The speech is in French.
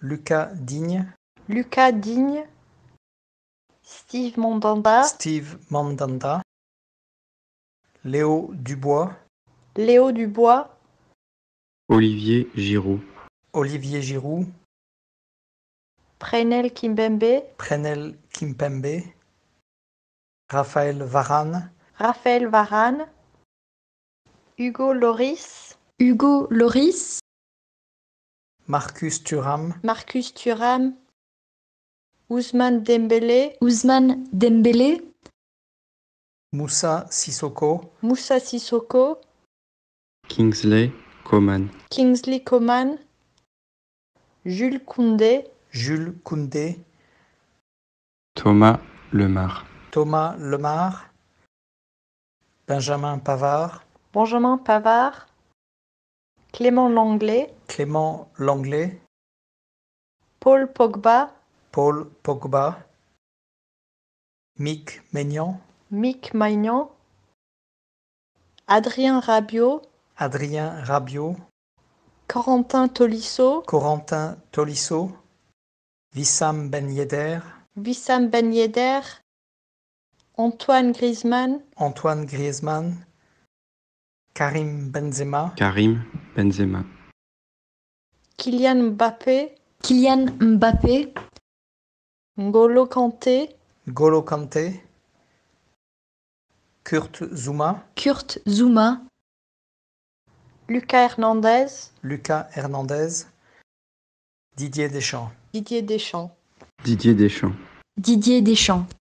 Lucas Digne, Lucas Digne, Steve Mandanda, Steve Mandanda, Léo Dubois, Léo Dubois, Olivier Giroud, Olivier Giroud, Prenel Kimbembe. Prenel Kimpembe, Raphaël Varane, Raphaël Varane, Hugo Loris, Hugo Loris, Marcus Thuram, Marcus Thuram, Ousmane Dembélé, Ousmane Dembélé, Moussa Sissoko, Moussa Sissoko, Kingsley Coman, Kingsley Coman, Jules Koundé, Jules Koundé, Thomas Lemar, Thomas Lemar, Benjamin Pavard, Benjamin Pavard, Clément Langlais, Clément Langlais, Paul Pogba, Paul Pogba, Mick Maignan, Mick Maignan, Adrien Rabiot, Adrien Rabiot, Corentin Tolisso, Corentin Tolisso, Wissam Ben Yedder, Wissam Ben Yedder, Antoine Griezmann, Antoine Griezmann, Karim Benzema, Karim Benzema. Kylian Mbappé. Kylian Mbappé. Ngolo Kanté. Ngolo Kanté. Kurt Zuma. Kurt Zuma. Lucas Hernandez. Lucas Hernandez. Didier Deschamps. Didier Deschamps. Didier Deschamps. Didier Deschamps.